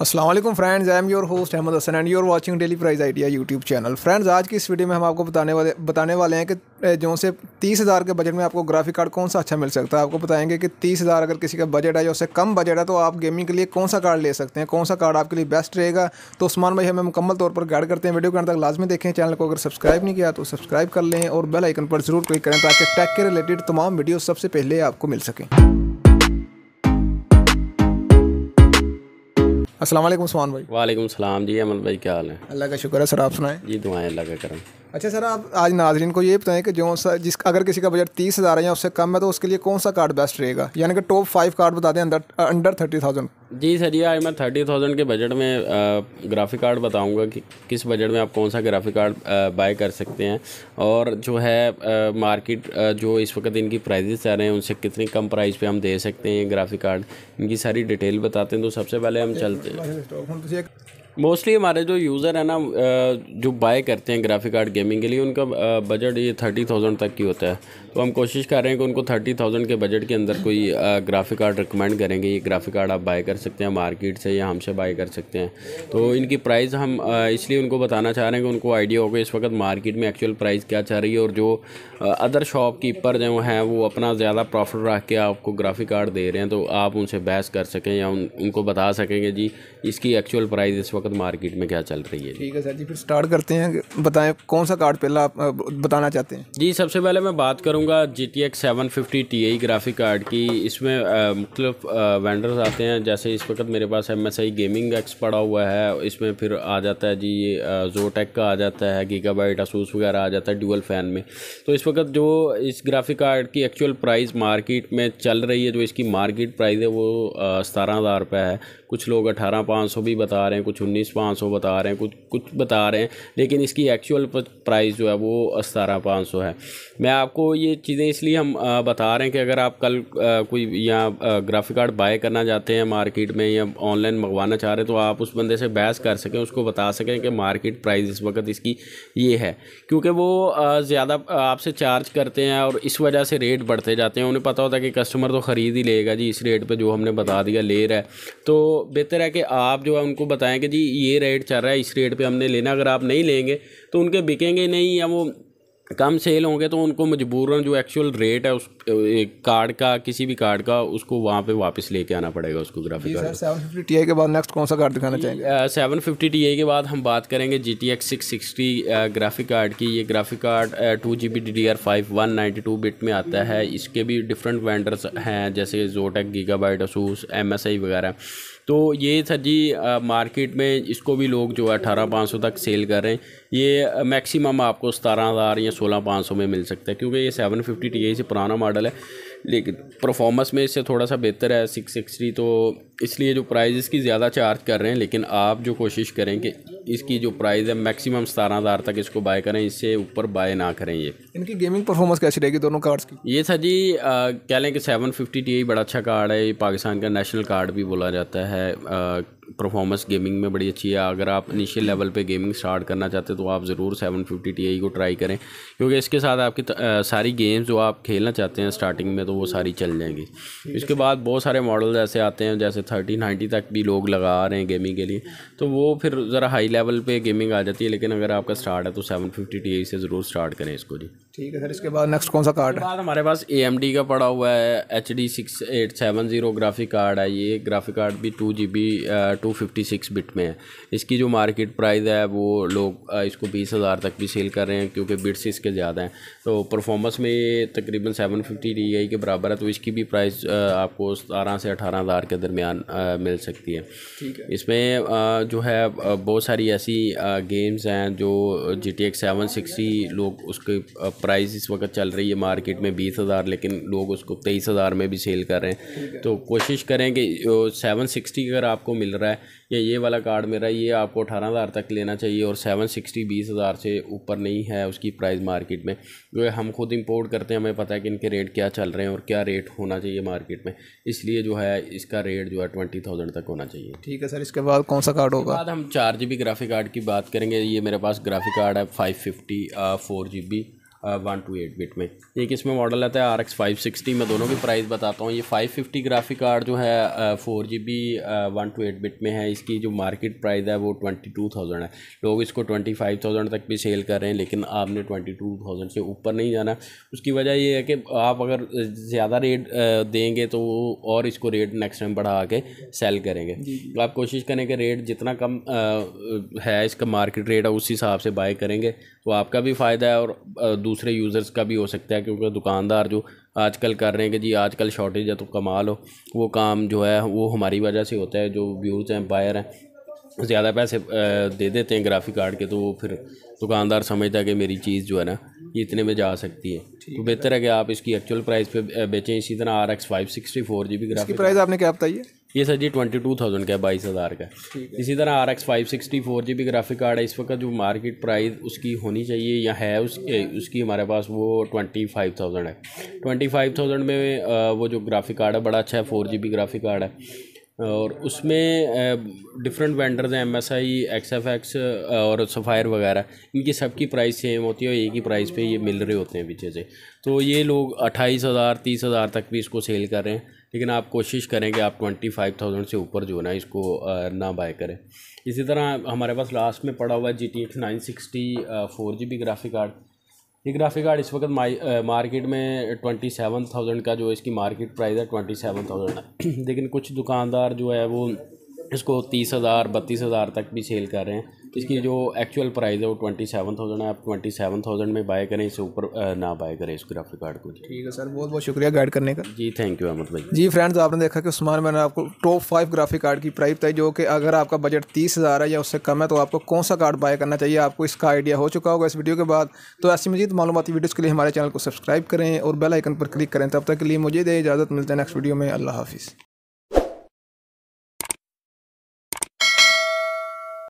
Aslam friends I am your host Ahmed Hasan and your watching daily price idea YouTube channel friends आज की इस video में हम आपको बताने वाले बताने वाले हैं कि जो से तीस हज़ार के बजट में आपको ग्राफिक कार्ड कौन सा अच्छा मिल सकता है आपको बताएंगे कि तीस हज़ार अगर किसी का बजट है या उससे कम बजट है तो आप गेमिंग के लिए कौन सा कार्ड ले सकते हैं कौन सा कार्ड आपके लिए बेस्ट रहेगा तो उस्मान भाई हमें मुकम्मल तौर पर गाइड करते हैं वीडियो के अंदर तक लाजमी देखें चैनल को अगर सब्सक्राइब नहीं किया तो सब्सक्राइब कर लें और बेल आइकन पर ज़रूर क्लिक करें ताकि टैक के रिलेटेड तमाम वीडियो सबसे पहले आपको मिल सकें असलम सुमान भाई वालेकुम सलाम जी अमन भाई क्या हाल है अल्लाह का शुक्र है सर आप सुनाएं जी दुआएं अल्लाह का करें अच्छा सर आप आज नाजरीन को ये बताएं कि जो सा जिस अगर किसी का बजट तीस हज़ार है या उससे कम है तो उसके लिए कौन सा कार्ड बेस्ट रहेगा यानी कि टॉप फाइव कार्ड बता दें अंदर अंडर थर्टी थाउजेंड जी सर ये आज मैं थर्टी थाउजेंड के बजट में ग्राफिक कार्ड बताऊंगा कि किस बजट में आप कौन सा ग्राफिक कार्ड बाय कर सकते हैं और जो है आ, मार्केट आ, जो इस वक्त इनकी प्राइजेस चाह रहे हैं उनसे कितनी कम प्राइस पर हम दे सकते हैं ग्राफिक कार्ड इनकी सारी डिटेल बताते हैं तो सबसे पहले हम चलते हैं मोस्टली हमारे जो यूज़र है ना जो बाय करते हैं ग्राफिक कार्ड गेमिंग के लिए उनका बजट ये थर्टी थाउजेंड तक की होता है तो हम कोशिश कर रहे हैं कि उनको थर्टी थाउजेंड के बजट के अंदर कोई ग्राफिक कार्ड रिकमेंड करेंगे ये ग्राफिक कार्ड आप बाय कर सकते हैं मार्केट से या हमसे बाय कर सकते हैं तो इनकी प्राइस हम इसलिए उनको बताना चाह रहे हैं कि उनको आइडिया होगा इस वक्त मार्केट में एक्चुअल प्राइस क्या चाह रही है और जो अदर शॉप कीपर जो हैं वो अपना ज़्यादा प्रॉफिट रख के आपको ग्राफिक कार्ड दे रहे हैं तो आप उनसे बहस कर सकें या उनको बता सकें कि जी इसकी एक्चुअल प्राइस इस वक्त वक्त मार्केट में क्या चल रही है ठीक है सर जी फिर स्टार्ट करते हैं बताएं कौन सा कार्ड पहला आप बताना चाहते हैं जी सबसे पहले मैं बात करूंगा G T X seven fifty T I graphic card की इसमें मतलब वेंडर्स आते हैं जैसे इस वक्त मेरे पास M S I gaming X पड़ा हुआ है इसमें फिर आ जाता है जी जोटेक का आ जाता है गीगा बाइट असूस वगैरह आ जाता है डुअल फैन में तो इस वक्त जो इस ग्राफिक कार्ड की एक्चुअल प्राइस मार्केट में चल रही है जो इसकी मार्केट प्राइस है वो सतारह हज़ार रुपये है कुछ लोग अठारह पाँच सौ भी बता रहे हैं कुछ उन्नीस उन्नीस पाँच सौ बता रहे हैं कुछ कुछ बता रहे हैं लेकिन इसकी एक्चुअल प्राइस जो है वो सतारह पाँच सौ है मैं आपको ये चीज़ें इसलिए हम बता रहे हैं कि अगर आप कल कोई यहाँ ग्राफिक कार्ड बाय करना चाहते हैं मार्केट में या ऑनलाइन मंगवाना चाह रहे हैं तो आप उस बंदे से बहस कर सकें उसको बता सकें कि मार्केट प्राइस इस वक्त इसकी ये है क्योंकि वो ज़्यादा आपसे चार्ज करते हैं और इस वजह से रेट बढ़ते जाते हैं उन्हें पता होता है कि कस्टमर तो ख़रीद ही लेगा जी इस रेट पर जो हमने बता दिया ले रहा है तो बेहतर है कि आप जो है उनको बताएं कि जी ये रेट चल रहा है इस रेट पे हमने लेना अगर आप नहीं लेंगे तो उनके बिकेंगे नहीं या वो कम सेल होंगे तो उनको मजबूरन जो एक्चुअल रेट है उस कार्ड का किसी भी कार्ड का उसको वहाँ पे वापस लेके आना पड़ेगा उसको graphic card seven fifty T के बाद नेक्स्ट कौन सा कार्ड दिखाना चाहेंगे सेवन फिफ्टी टी के बाद हम बात करेंगे G T X six sixty graphic card की ये graphic card two G B D D R five one ninety two bit में आता है इसके भी डिफरेंट वेंडर्स हैं जैसे Zotac Gigabyte Asus M S I वगैरह तो ये सर जी मार्केट में इसको भी लोग जो है अठारह पाँच सौ तक सेल कर रहे हैं ये मैक्सिमम आपको सतारह हज़ार या सोलह पाँच सौ में मिल सकता है क्योंकि ये सेवन फिफ्टी टी से पुराना मॉडल है लेकिन परफॉर्मेंस में इससे थोड़ा सा बेहतर है सिक्स सिक्सटी तो इसलिए जो प्राइस इसकी ज़्यादा चार्ज कर रहे हैं लेकिन आप जो कोशिश करें कि इसकी जो प्राइस है मैक्सिमम सतारह हज़ार तक इसको बाय करें इससे ऊपर बाय ना करें ये इनकी गेमिंग परफॉर्मेंस कैसी रहेगी दोनों कार्ड्स की ये सर जी कह लें कि सेवन फिफ्टी टी बड़ा अच्छा कार्ड है ये पाकिस्तान का नेशनल कार्ड भी बोला जाता है आ, परफॉर्मेंस गेमिंग में बड़ी अच्छी है अगर आप इनिशियल लेवल पे गेमिंग स्टार्ट करना चाहते हैं तो आप ज़रूर 750 टी को ट्राई करें क्योंकि इसके साथ आपकी सारी गेम्स जो आप खेलना चाहते हैं स्टार्टिंग में तो वो सारी चल जाएंगी इसके बाद बहुत सारे मॉडल ऐसे आते हैं जैसे थर्टी नाइन्टी तक भी लोग लगा रहे हैं गेमिंग के लिए तो वो फिर ज़रा हाई लेवल पर गेमिंग आ जाती है लेकिन अगर आपका स्टार्ट है तो सेवन फिफ्टी से ज़रूर स्टार्ट करें इसको जी ठीक है सर इसके बाद नेक्स्ट कौन सा कार्ड है बाद हमारे पास ए एम डी का पड़ा हुआ है H D six eight seven zero graphic card है ये ग्राफिक कार्ड भी two G B two fifty six bit में है इसकी जो मार्केट प्राइस है वो लोग इसको बीस हज़ार तक भी सेल कर रहे हैं क्योंकि बिट्स इसके ज़्यादा हैं तो परफॉर्मेंस में ये तकरीबन सेवन फिफ्टी डी आई के बराबर है तो इसकी भी प्राइस आपको सतारह से अठारह हज़ार के दरमियान मिल सकती है ठीक है इसमें जो है बहुत सारी ऐसी गेम्स हैं जो G T X seven sixty लोग उसके प्राइस इस वक्त चल रही है मार्केट में बीस हज़ार लेकिन लोग उसको तेईस हज़ार में भी सेल कर रहे हैं तो कोशिश करें कि सेवन सिक्सटी अगर आपको मिल रहा है या ये वाला कार्ड मेरा ये आपको अठारह हज़ार तक लेना चाहिए और सेवन सिक्सटी बीस हज़ार से ऊपर नहीं है उसकी प्राइस मार्केट में जो हम खुद इम्पोर्ट करते हैं हमें पता है कि इनके रेट क्या चल रहे हैं और क्या रेट होना चाहिए मार्केट में इसलिए जो है इसका रेट जो है ट्वेंटी थाउजेंड तक होना चाहिए ठीक है सर इसके बाद कौन सा कार्ड होगा बाद हम चार जी बी ग्राफिक कार्ड की बात करेंगे ये मेरे पास ग्राफिक कार्ड है five fifty four G B one two eight bit में एक इसमें मॉडल आता है आर एक्स फाइव सिक्सटी मैं दोनों की प्राइस बताता हूँ ये फाइव फिफ्टी ग्राफिक कार्ड जो है four G B one two eight bit में है इसकी जो मार्केट प्राइस है वो ट्वेंटी टू थाउजेंड है लोग इसको ट्वेंटी फाइव थाउजेंड तक भी सेल कर रहे हैं लेकिन आपने ट्वेंटी टू थाउजेंड से ऊपर नहीं जाना उसकी वजह ये है कि आप अगर ज़्यादा रेट देंगे तो वो और इसको रेट नेक्स्ट टाइम बढ़ा के सेल करेंगे तो आप कोशिश करें कि रेट जितना कम है इसका मार्केट रेट है उस हिसाब से बाय करेंगे तो आपका भी फ़ायदा है और दूसरा दूसरे यूज़र्स का भी हो सकता है क्योंकि दुकानदार जो आजकल कर रहे हैं कि जी आजकल शॉर्टेज है तो कमाल हो वो काम जो है वो हमारी वजह से होता है जो व्यूज़ हैं बायर हैं ज़्यादा पैसे दे देते हैं ग्राफिक कार्ड के तो वो फिर दुकानदार समझता है कि मेरी चीज़ जो है ना ये इतने में जा सकती है तो बेहतर है कि आप इसकी एक्चुअल प्राइस पे बेचें इसी तरह R X five sixty four G B graphic price आपने क्या बताइए ये सर जी ट्वेंटी टू थाउजेंड का बाईस हज़ार का इसी तरह R X five sixty four G B graphic card है इस वक्त जो मार्केट प्राइस उसकी होनी चाहिए या है उस उसकी हमारे पास वो ट्वेंटी फाइव थाउजेंड है ट्वेंटी फाइव थाउजेंड में वो जो ग्राफिक कार्ड है बड़ा अच्छा है four G B graphic card है और उसमें डिफरेंट वेंडर्स हैं M S I X F X और सफ़ायर वगैरह इनकी सबकी प्राइस सेम होती है और एक ही प्राइस पे ये मिल रहे होते हैं पीछे से तो ये लोग अट्ठाईस हज़ार तीस हज़ार तक भी इसको सेल कर रहे हैं लेकिन आप कोशिश करें कि आप ट्वेंटी फाइव थाउजेंड से ऊपर जो है ना इसको ना बाय करें इसी तरह हमारे पास लास्ट में पड़ा हुआ है G T X nine sixty four G B graphic card ये ग्राफिक कार्ड इस वक्त मार्केट में ट्वेंटी सेवन थाउजेंड का जो इसकी मार्केट प्राइस है ट्वेंटी सेवन थाउजेंड लेकिन कुछ दुकानदार जो है वो इसको तीस हज़ार बत्तीस हज़ार तक भी सेल कर रहे हैं तो इसकी जो एक्चुअल प्राइस है वो ट्वेंटी सेवन थाउजेंड है आप ट्वेंटी सेवन थाउजेंड में बाय करें इससे ऊपर ना बाय करें इस ग्राफिक कार्ड को ठीक है सर बहुत बहुत शुक्रिया गाइड करने का जी थैंक यू अहमद भाई जी फ्रेंड्स आपने देखा कि उस्मान मैंने आपको टॉप फाइव ग्राफिक कार्ड की प्राइस बताई जो कि अगर आपका बजट तीस हज़ार है या उससे कम है तो आपको कौन सा कार्ड बाय करना चाहिए आपको इसका आइडिया हो चुका होगा इस वीडियो के बाद तो ऐसी मजीद मालूमती वीडियोज़ के लिए हमारे चैनल को सब्सक्राइब करें और बेल आइकन पर क्लिक करें तब तक के लिए मुझे दे इजाज़त मिलते हैं नेक्स्ट वीडियो में अल्लाह हाफिज़